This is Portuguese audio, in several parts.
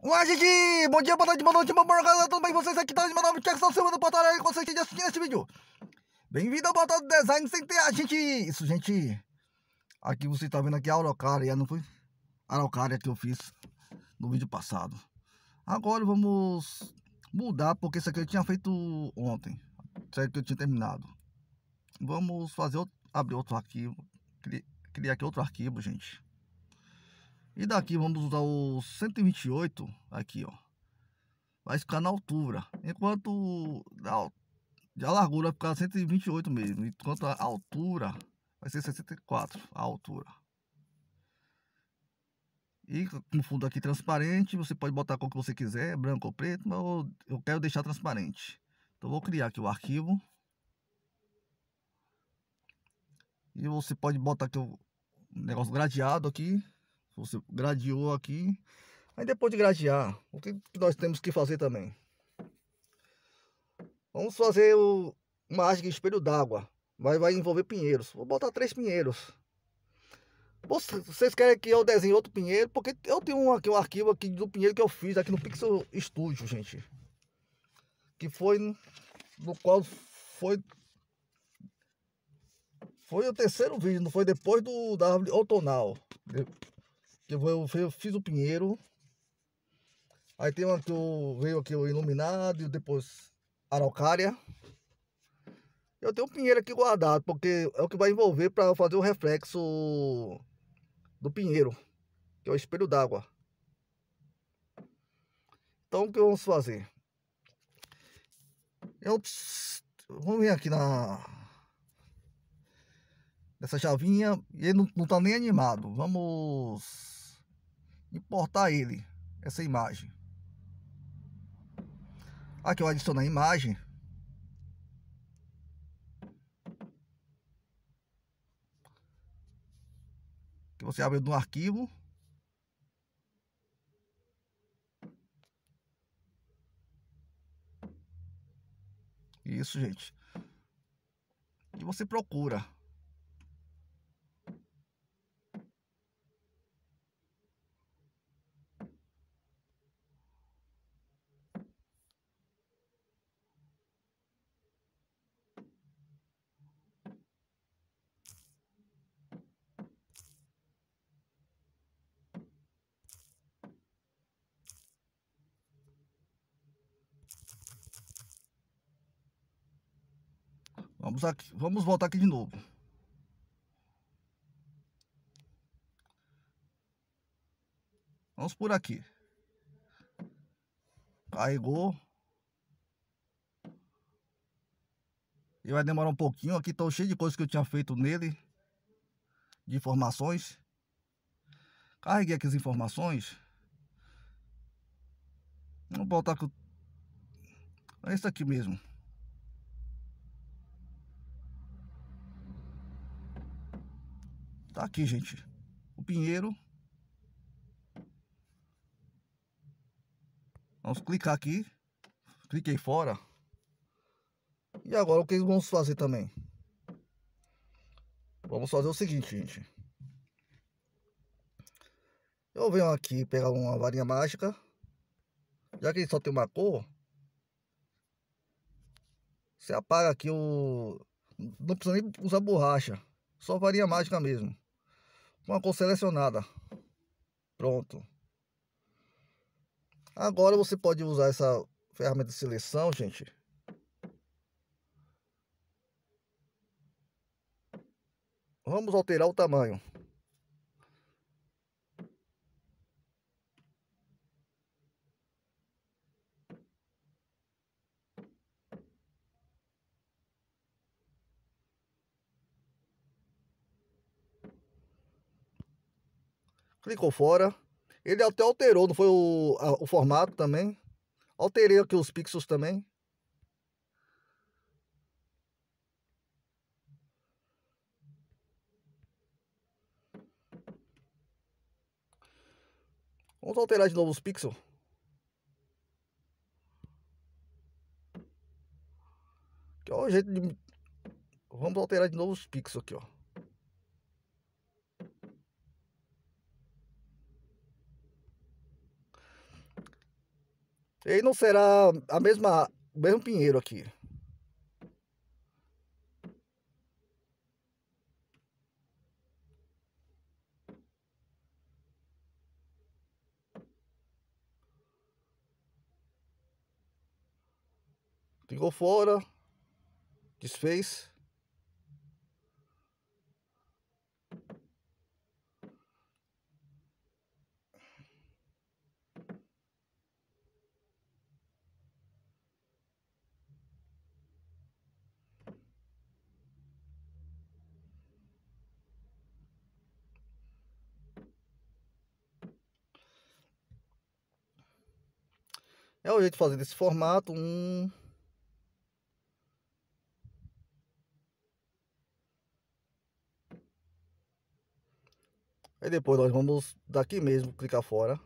Olá, gente! Bom dia, boa noite, boa noite, boa noite, tudo bem com vocês? Aqui tá meu nome é Jackson Silva do Portal e vocês de assistir esse vídeo. Bem-vindo ao Portal do Design sem ter a gente... Isso, gente... Aqui você tá vendo aqui a araucária, não foi? A araucária que eu fiz no vídeo passado. Agora vamos mudar, porque isso aqui eu tinha feito ontem. Isso que eu tinha terminado. Vamos fazer outro... Abrir outro arquivo. Criar aqui outro arquivo, gente. E daqui vamos usar o 128 aqui, ó. Vai ficar na altura. Enquanto a, largura vai ficar 128 mesmo. Enquanto a altura vai ser 64, a altura. E no fundo aqui transparente, você pode botar a cor que você quiser, branco ou preto, mas eu, eu quero deixar transparente. Então vou criar aqui o arquivo. E você pode botar aqui o negócio gradeado aqui. Você gradeou aqui. Aí depois de gradear, o que nós temos que fazer também? Vamos fazer o, uma haste de espelho d'água. Mas vai envolver pinheiros. Vou botar três pinheiros. Vocês querem que eu desenhe outro pinheiro? Porque eu tenho um, aqui um arquivo aqui do pinheiro que eu fiz aqui no Pixel Studio, gente. Que foi... No qual foi... Foi o terceiro vídeo, não foi depois do, da árvore outonal. Eu, eu, eu fiz o Pinheiro. Aí tem uma que eu, veio aqui o Iluminado e depois Araucária. Eu tenho o Pinheiro aqui guardado, porque é o que vai envolver para fazer o reflexo do Pinheiro, que é o espelho d'água. Então o que vamos fazer? Eu vamos vir aqui na nessa chavinha e ele não, não tá nem animado. Vamos importar ele, essa imagem. Aqui eu adiciono a imagem. Que você abre no arquivo. Isso, gente. E você procura Vamos aqui, vamos voltar aqui de novo. Vamos por aqui. Carregou. E vai demorar um pouquinho. Aqui estou cheio de coisas que eu tinha feito nele. De informações. Carreguei aqui as informações. Vamos voltar com... É isso aqui mesmo. Tá aqui, gente. O pinheiro. Vamos clicar aqui. Cliquei fora. E agora o que vamos fazer também? Vamos fazer o seguinte, gente. Eu venho aqui pegar uma varinha mágica. Já que ele só tem uma cor. Você apaga aqui o... Não precisa nem usar borracha. Só varinha mágica mesmo com a cor selecionada. Pronto. Agora você pode usar essa ferramenta de seleção, gente. Vamos alterar o tamanho. Clicou fora. Ele até alterou, não foi o, a, o formato também. Alterei aqui os pixels também. Vamos alterar de novo os pixels. Que é o jeito de... Vamos alterar de novo os pixels aqui, ó. E não será a mesma, o mesmo pinheiro aqui. Ficou fora. Desfez. É o jeito de fazer desse formato. Um... E depois nós vamos daqui mesmo clicar fora.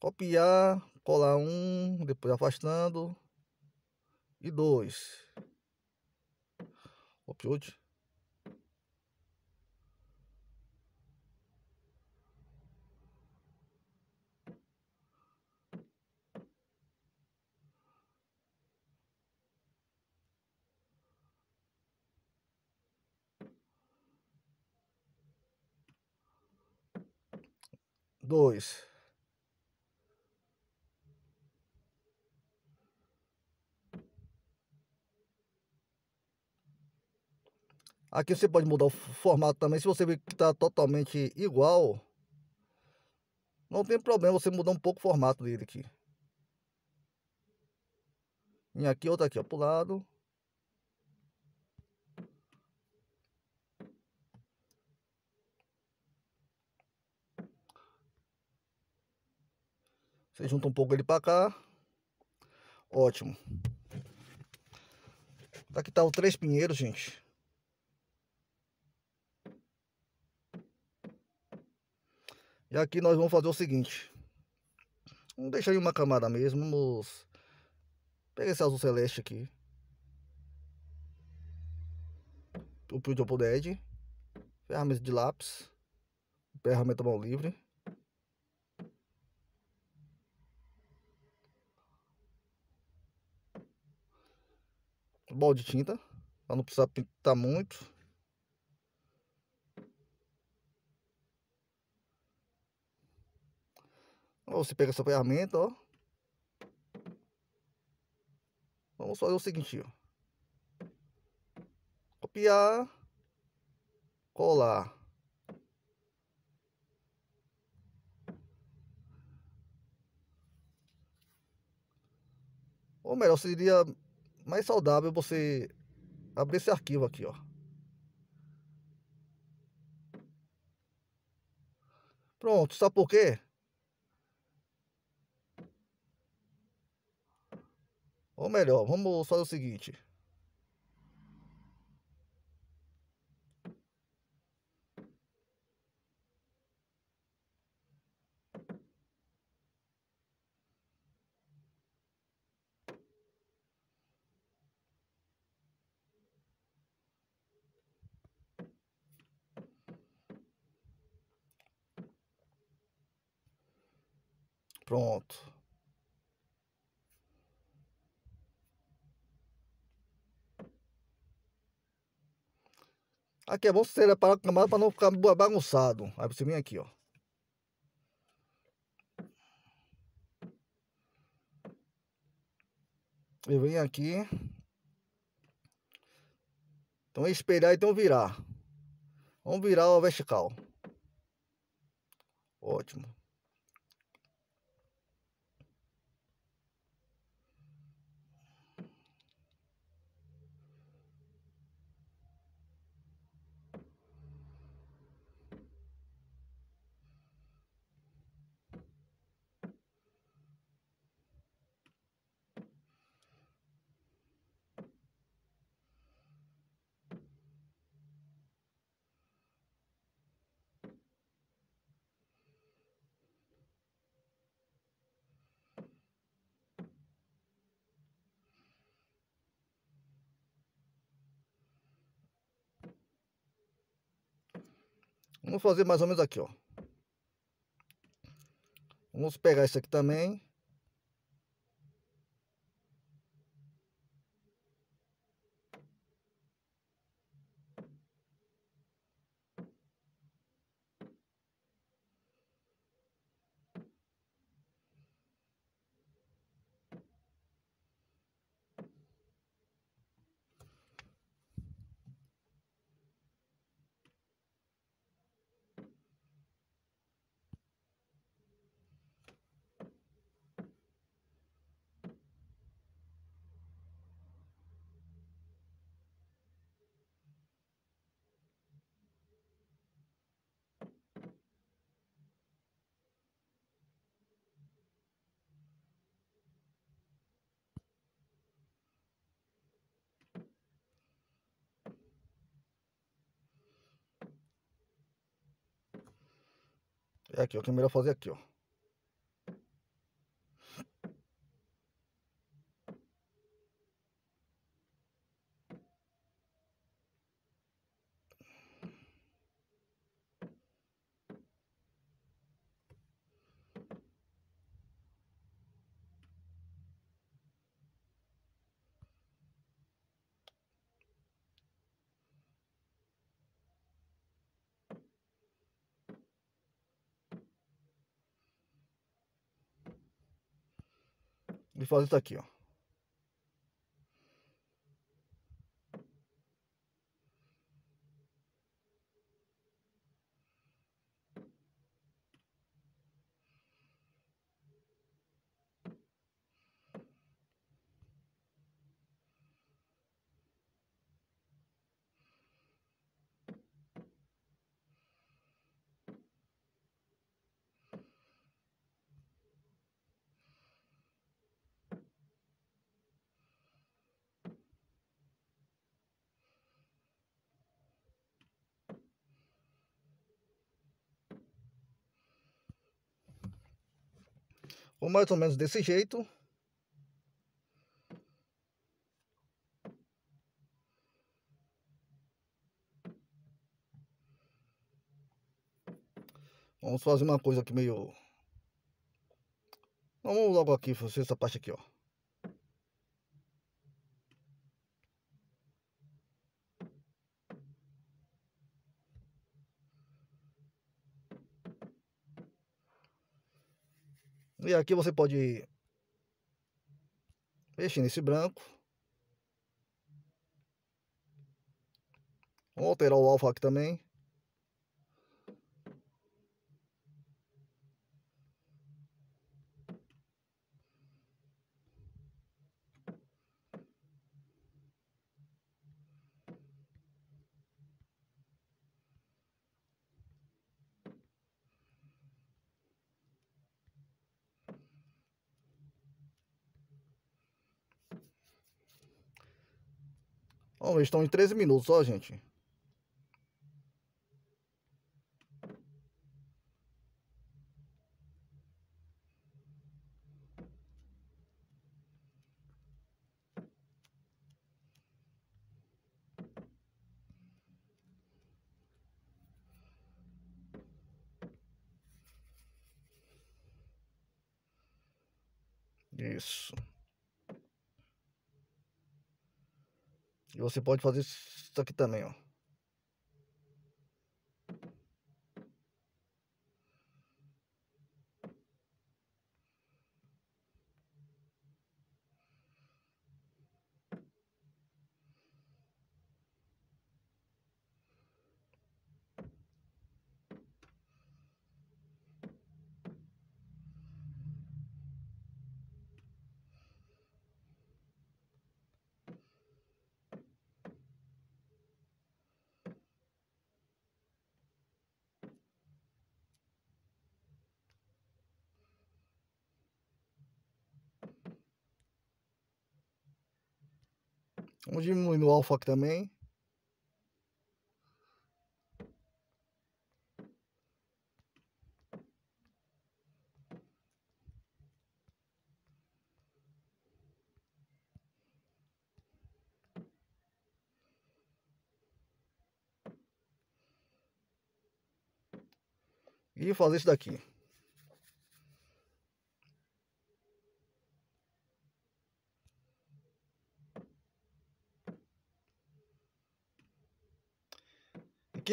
Copiar, colar um, depois afastando. E dois. Copiou. dois. Aqui você pode mudar o formato também. Se você ver que está totalmente igual, não tem problema você mudar um pouco o formato dele aqui. E aqui, outro aqui, ó, o lado. Você junta um pouco ele para cá. Ótimo. Tá aqui tá o Três Pinheiros, gente. E aqui nós vamos fazer o seguinte. Vamos deixar em uma camada mesmo. Vamos... pegar esse azul celeste aqui. O Pio de Opoded. Ferramenta de lápis. Ferramenta mão livre. outro balde de tinta, para não precisar pintar muito. Ou você pega essa ferramenta, ó. Vamos fazer o seguinte, ó. Copiar. Colar. Ou melhor, seria mais saudável você abrir esse arquivo aqui, ó. Pronto, sabe por quê? Ou melhor, vamos fazer o seguinte. Pronto. Aqui é bom você separar a camada para não ficar bagunçado. Aí você vem aqui, ó. Eu venho aqui. Então é espelhar, então virar. Vamos virar o vertical. Ótimo. Vamos fazer mais ou menos aqui, ó. Vamos pegar isso aqui também. É aqui, ó, que é melhor fazer é aqui, ó. Vou fazer isso aqui, ó. ou mais ou menos desse jeito. Vamos fazer uma coisa aqui meio... Vamos logo aqui fazer essa parte aqui, ó. E aqui você pode mexer nesse branco. Vou alterar o alfa aqui também. Bom, estão em 13 minutos, ó, gente. Isso. E você pode fazer isso aqui também, ó. Vamos diminuir o alfa aqui também. E fazer isso daqui.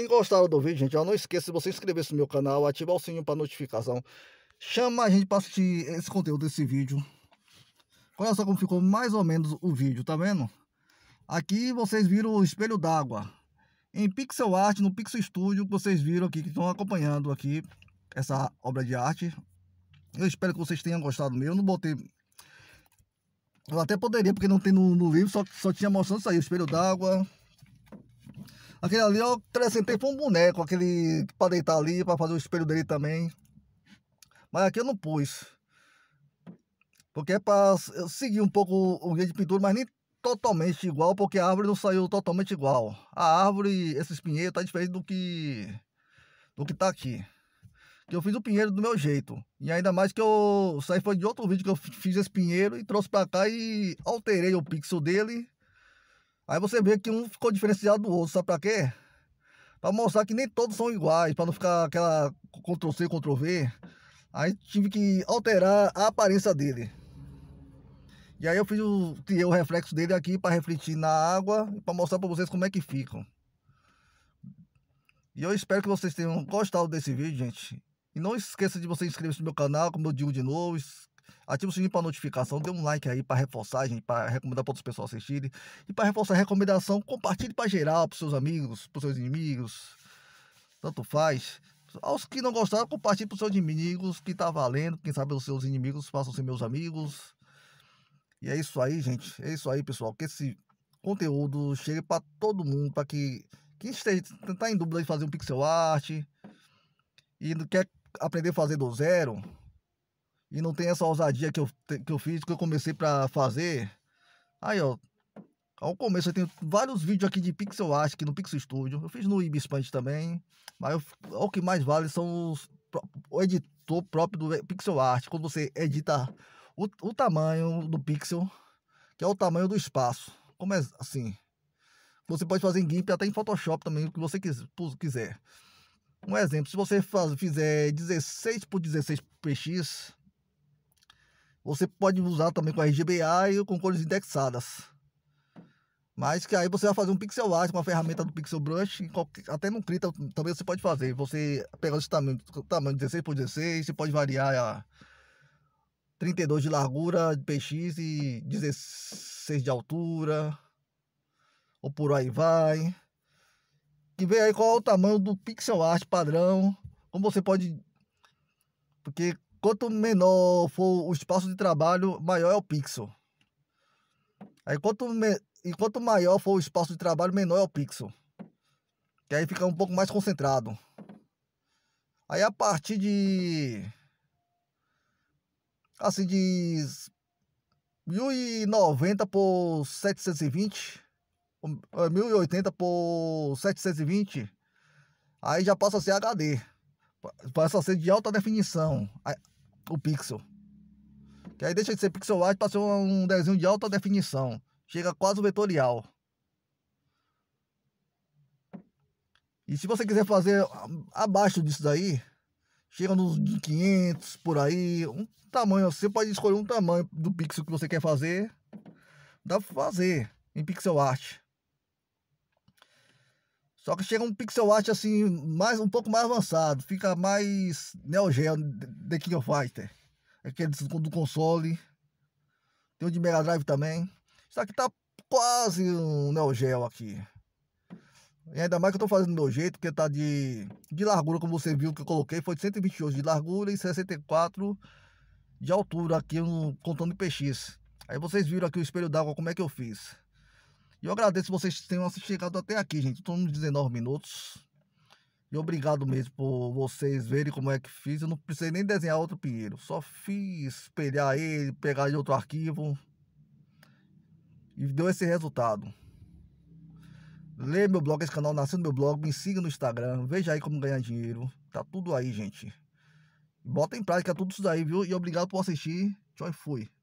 Se gostaram do vídeo, gente, ó, não esqueça de você inscrever-se no meu canal, ativar o sininho para notificação. Chama a gente para assistir esse conteúdo desse vídeo. Olha só como ficou mais ou menos o vídeo, tá vendo? Aqui vocês viram o espelho d'água. Em pixel art, no pixel studio, que vocês viram aqui, que estão acompanhando aqui essa obra de arte. Eu espero que vocês tenham gostado meu. Eu não botei eu até poderia, porque não tem no, no livro, só, só tinha mostrando isso aí, o espelho d'água, Aquele ali eu acrescentei foi um boneco, aquele pra deitar ali, pra fazer o espelho dele também. Mas aqui eu não pus. Porque é pra eu seguir um pouco o guia de pintura, mas nem totalmente igual, porque a árvore não saiu totalmente igual. A árvore, esse pinheiros, tá diferente do que do que tá aqui. Que eu fiz o pinheiro do meu jeito. E ainda mais que eu saí foi de outro vídeo que eu fiz esse pinheiro e trouxe para cá e alterei o pixel dele Aí você vê que um ficou diferenciado do outro, sabe pra quê? Pra mostrar que nem todos são iguais, pra não ficar aquela Ctrl-C, Ctrl-V. Aí tive que alterar a aparência dele. E aí eu fiz o, o reflexo dele aqui para refletir na água para mostrar para vocês como é que ficam. E eu espero que vocês tenham gostado desse vídeo, gente. E não esqueça de você inscrever-se no meu canal, como eu digo de novo ativa o sininho para notificação, dê um like aí para reforçar, gente, para recomendar para outros pessoal assistirem. E para reforçar a recomendação, compartilhe para geral, para seus amigos, para seus inimigos, tanto faz. Aos que não gostaram, compartilhe para os seus inimigos, que tá valendo. Quem sabe os seus inimigos façam ser meus amigos. E é isso aí, gente. É isso aí, pessoal. Que esse conteúdo chegue para todo mundo, para que quem esteja tá em dúvida de fazer um pixel art e não quer aprender a fazer do zero, e não tem essa ousadia que eu, que eu fiz, que eu comecei para fazer. Aí, ó, ao começo eu tenho vários vídeos aqui de pixel art, aqui no Pixel Studio. Eu fiz no Ibispaint também, mas eu, o que mais vale são os, o editor próprio do pixel art, quando você edita o, o tamanho do pixel, que é o tamanho do espaço. Como é assim? Você pode fazer em GIMP até em Photoshop também, o que você quiser. Um exemplo, se você faz, fizer 16 por 16 px, você pode usar também com RGBA e com cores indexadas. Mas que aí você vai fazer um pixel art com a ferramenta do Pixel Brush, qualquer, até no Krita também você pode fazer. Você pega o tamanho, tamanho 16 por 16, você pode variar a 32 de largura de PX e 16 de altura. Ou por aí vai. E ver aí qual é o tamanho do pixel art padrão. Como você pode. Porque quanto menor for o espaço de trabalho, maior é o pixel. Aí quanto, me... e quanto maior for o espaço de trabalho, menor é o pixel. Que aí fica um pouco mais concentrado. Aí a partir de... Assim, de 1090 por 720, 1080 é, por 720, aí já passa a ser HD passa a ser de alta definição o pixel. Que aí deixa de ser pixel art para ser um desenho de alta definição. Chega quase vetorial. E se você quiser fazer abaixo disso daí, chega nos 500 por aí, um tamanho, você pode escolher um tamanho do pixel que você quer fazer, dá para fazer em pixel art. Só que chega um pixel art assim, mais, um pouco mais avançado, fica mais Neo Geo The King of Fighter. Aquele do console. Tem o de Mega Drive também. Só que tá quase um Neo Geo aqui. E ainda mais que eu tô fazendo do meu jeito, porque tá de, de largura, como você viu que eu coloquei, foi de 128 de largura e 64 de altura aqui, um, contando em PX. Aí vocês viram aqui o espelho d'água, como é que eu fiz. E eu agradeço vocês tenham chegado até aqui, gente. Estou nos 19 minutos. E obrigado mesmo por vocês verem como é que fiz. Eu não precisei nem desenhar outro pinheiro. Só fiz espelhar ele, pegar de outro arquivo. E deu esse resultado. Lê meu blog, esse canal nasceu no meu blog. Me siga no Instagram. Veja aí como ganhar dinheiro. Tá tudo aí, gente. Bota em prática tudo isso daí, viu? E obrigado por assistir. Tchau e fui.